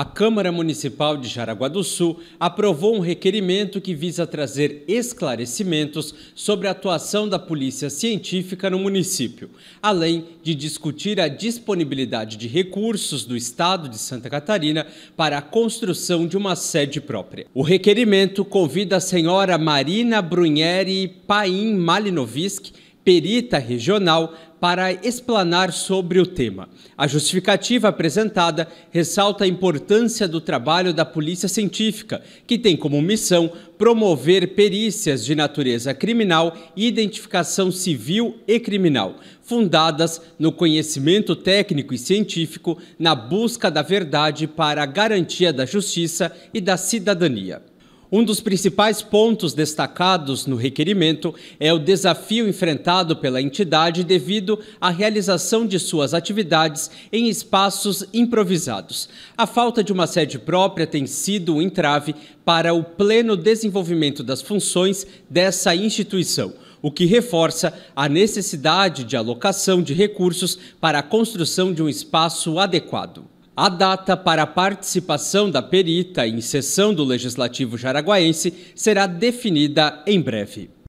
a Câmara Municipal de Jaraguá do Sul aprovou um requerimento que visa trazer esclarecimentos sobre a atuação da polícia científica no município, além de discutir a disponibilidade de recursos do Estado de Santa Catarina para a construção de uma sede própria. O requerimento convida a senhora Marina Brunieri Paim Malinovski perita regional, para explanar sobre o tema. A justificativa apresentada ressalta a importância do trabalho da Polícia Científica, que tem como missão promover perícias de natureza criminal e identificação civil e criminal, fundadas no conhecimento técnico e científico na busca da verdade para a garantia da justiça e da cidadania. Um dos principais pontos destacados no requerimento é o desafio enfrentado pela entidade devido à realização de suas atividades em espaços improvisados. A falta de uma sede própria tem sido um entrave para o pleno desenvolvimento das funções dessa instituição o que reforça a necessidade de alocação de recursos para a construção de um espaço adequado. A data para a participação da perita em sessão do Legislativo Jaraguaense será definida em breve.